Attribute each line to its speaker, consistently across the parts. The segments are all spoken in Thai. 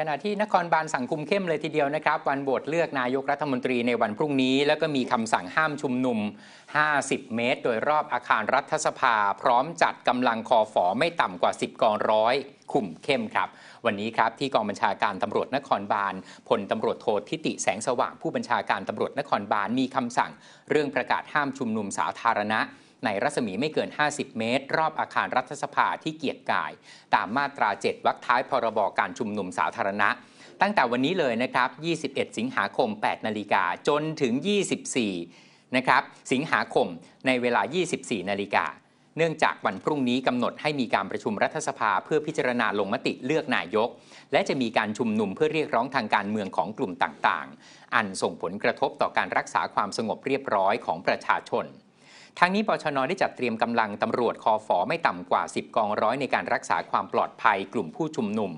Speaker 1: ขณะที่นครบาลสั่งคุมเข้มเลยทีเดียวนะครับ วันโหวตเลือกนายกรัฐมนตรีในวันพรุ่งนี้ แล้วก็มีคำสั่งห้ามชุมนุม 50 เมตรโดยรอบอาคารรัฐสภา พร้อมจัดกำลังคอฝอไม่ต่ำกว่า 10กองร้อยคุมเข้มครับ วันนี้ครับที่กองบัญชาการตำรวจนครบาลพลตำรวจโททิติแสงสว่างผู้บัญชาการตำรวจนครบาลมีคำสั่งเรื่องประกาศห้ามชุมนุมสาธารณะในรัศมีไม่เกิน 50 เมตร รอบอาคารรัฐสภาที่เกียรติกาย ตามมาตรา 7 วรรคท้ายพรบการชุมนุมสาธารณะ ตั้งแต่วันนี้เลยนะครับ 21 สิงหาคม 8 นาฬิกาจนถึง 24 นะครับ สิงหาคมในเวลา 24 นาฬิกา เนื่องจากวันพรุ่งนี้กำหนดให้มีการประชุมรัฐสภาเพื่อพิจารณาลงมติเลือกนายก และจะมีการชุมนุมเพื่อเรียกร้องทางการเมืองของกลุ่มต่าง ๆ อันส่งผลกระทบต่อการรักษาความสงบเรียบร้อยของประชาชนทางนี้ปชนได้จัดเตรียมกำลังตำรวจคอฟอไม่ต่ำกว่า 10 กองร้อยในการรักษาความปลอดภัยกลุ่มผู้ชุมนุม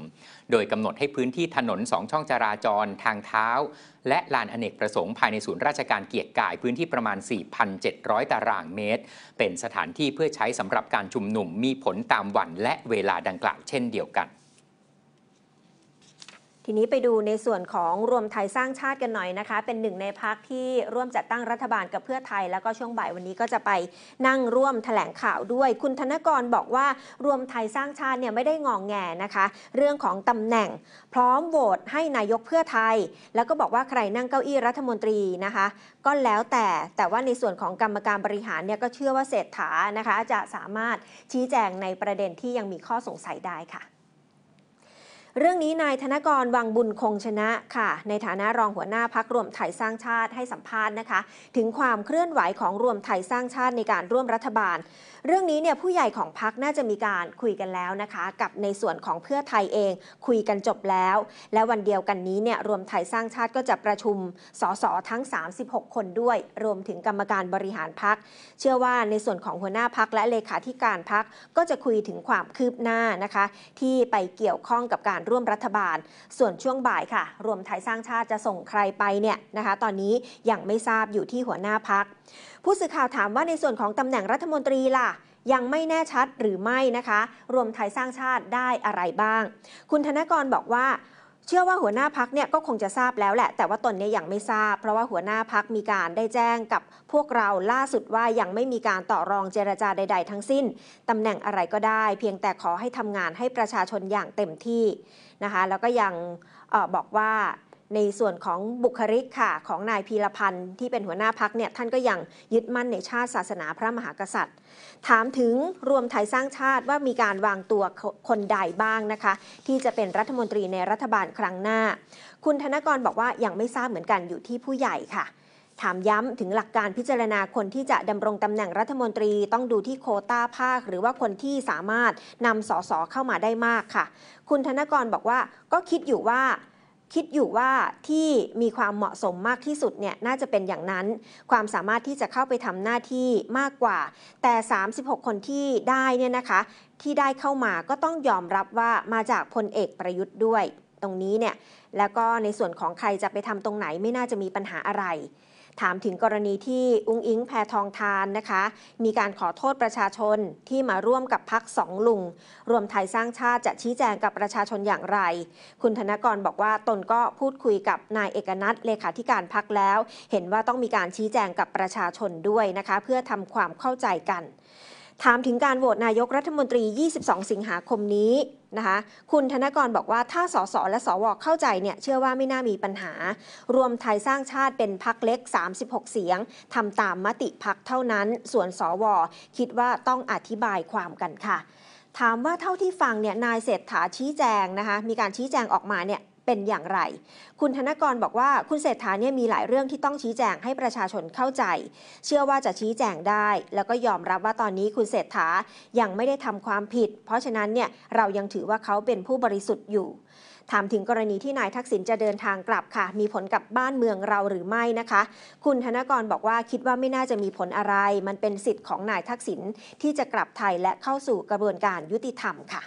Speaker 1: โดยกำหนดให้พื้นที่ถนน 2 ช่องจราจรทางเท้า และลานอเนกประสงค์ ภายในศูนย์ราชการเกียรติกายพื้นที่ประมาณ 4,700 ตารางเมตร เป็นสถานที่เพื่อใช้สำหรับการชุมนุมมีผลตามวันและเวลาดังกล่าวเช่นเดียวกัน
Speaker 2: ทีนี้ไปดูในส่วนของรวมไทยสร้างชาติกันหน่อยนะคะ เป็นหนึ่งในพักที่ร่วมจัดตั้งรัฐบาลกับเพื่อไทย แล้วก็ช่วงบ่ายวันนี้ก็จะไปนั่งร่วมถแถลงข่าวด้วย คุณธนกรบอกว่า รวมไทยสร้างชาติเนี่ย ไม่ได้งองแงนะคะ เรื่องของตำแหน่งพร้อมโหวตให้นายกเพื่อไทย แล้วก็บอกว่าใครนั่งเก้าอี้รัฐมนตรีนะคะ ก็แล้วแต่แต่ว่าในส่วนของกรรมการบริหารเนี่ยก็เชื่อว่าเศรษฐานะคะจะสามารถชี้แจงในประเด็นที่ยังมีข้อสงสัยได้ค่ะเรื่องนี้นายธนกรวังบุญคงชนะค่ะ ในฐานะรองหัวหน้าพักรวมไทยสร้างชาติให้สัมภาษณ์นะคะ ถึงความเคลื่อนไหวของรวมไทยสร้างชาติในการร่วมรัฐบาล เรื่องนี้เนี่ยผู้ใหญ่ของพักน่าจะมีการคุยกันแล้วนะคะ กับในส่วนของเพื่อไทยเองคุยกันจบแล้ว และวันเดียวกันนี้เนี่ยรวมไทยสร้างชาติก็จะประชุมสสทั้ง 36 คนด้วย รวมถึงกรรมการบริหารพักเชื่อว่าในส่วนของหัวหน้าพักและเลขาธิการพักก็จะคุยถึงความคืบหน้านะคะ ที่ไปเกี่ยวข้องกับการร่วมรัฐบาล ส่วนช่วงบ่ายค่ะ รวมไทยสร้างชาติจะส่งใครไปเนี่ยนะคะ ตอนนี้ยังไม่ทราบอยู่ที่หัวหน้าพัก ผู้สื่อข่าวถามว่าในส่วนของตำแหน่งรัฐมนตรีล่ะ ยังไม่แน่ชัดหรือไม่นะคะ รวมไทยสร้างชาติได้อะไรบ้าง คุณธนกรบอกว่าเชื่อว่าหัวหน้าพักเนี่ยก็คงจะทราบแล้วแหละ แต่ว่าตนเนี่ยยังไม่ทราบ เพราะว่าหัวหน้าพักมีการได้แจ้งกับพวกเราล่าสุดว่ายังไม่มีการต่อรองเจรจาใดๆ ทั้งสิ้นตำแหน่งอะไรก็ได้ เพียงแต่ขอให้ทำงานให้ประชาชนอย่างเต็มที่นะคะแล้วก็ยังออบอกว่าในส่วนของบุคลิกค่ะ ของนายพีรพันธ์ที่เป็นหัวหน้าพักเนี่ยท่านก็ยังยึดมั่นในชาติศาสนาพระมหากษัตริย์ ถามถึงรวมไทยสร้างชาติว่ามีการวางตัวคนใดบ้างนะคะ ที่จะเป็นรัฐมนตรีในรัฐบาลครั้งหน้า คุณธนกรบอกว่ายังไม่ทราบเหมือนกันอยู่ที่ผู้ใหญ่ค่ะ ถามย้ำถึงหลักการพิจารณาคนที่จะดำรงตำแหน่งรัฐมนตรีต้องดูที่โคต้าภาค หรือว่าคนที่สามารถนำสสเข้ามาได้มากค่ะ คุณธนกรบอกว่าก็คิดอยู่ว่าคิดอยู่ว่าที่มีความเหมาะสมมากที่สุดเนี่ยน่าจะเป็นอย่างนั้น ความสามารถที่จะเข้าไปทำหน้าที่มากกว่า แต่ 36 คนที่ได้เนี่ยนะคะ ที่ได้เข้ามาก็ต้องยอมรับว่ามาจากพลเอกประยุทธ์ด้วยตรงนี้เนี่ยแล้วก็ในส่วนของใครจะไปทำตรงไหนไม่น่าจะมีปัญหาอะไร ถามถึงกรณีที่อุ้งอิง แพทองทานนะคะมีการขอโทษประชาชนที่มาร่วมกับพักสองลุง รวมไทยสร้างชาติจะชี้แจงกับประชาชนอย่างไร คุณธนกรบอกว่าตนก็พูดคุยกับนายเอกนัทเลขาธิการพักแล้ว เห็นว่าต้องมีการชี้แจงกับประชาชนด้วยนะคะเพื่อทำความเข้าใจกันถามถึงการโหวตนายกรัฐมนตรี 22 สิงหาคมนี้นะคะ คุณธนกรบอกว่าถ้าสสและสวเข้าใจเนี่ย เชื่อว่าไม่น่ามีปัญหา รวมไทยสร้างชาติเป็นพักเล็ก 36 เสียงทำตามมติพักเท่านั้น ส่วนสวคิดว่าต้องอธิบายความกันค่ะ ถามว่าเท่าที่ฟังเนี่ย นายเศรษฐาชี้แจงนะคะ มีการชี้แจงออกมาเนี่ยเป็นอย่างไร คุณธนกรบอกว่าคุณเศรษฐาเนี่ยมีหลายเรื่องที่ต้องชี้แจงให้ประชาชนเข้าใจ เชื่อว่าจะชี้แจงได้ แล้วก็ยอมรับว่าตอนนี้คุณเศรษฐายังไม่ได้ทำความผิด เพราะฉะนั้นเนี่ยเรายังถือว่าเขาเป็นผู้บริสุทธิ์อยู่ ถามถึงกรณีที่นายทักษิณจะเดินทางกลับค่ะ มีผลกับบ้านเมืองเราหรือไม่นะคะ คุณธนกรบอกว่าคิดว่าไม่น่าจะมีผลอะไร มันเป็นสิทธิ์ของนายทักษิณที่จะกลับไทยและเข้าสู่กระบวนการยุติธรรมค่ะ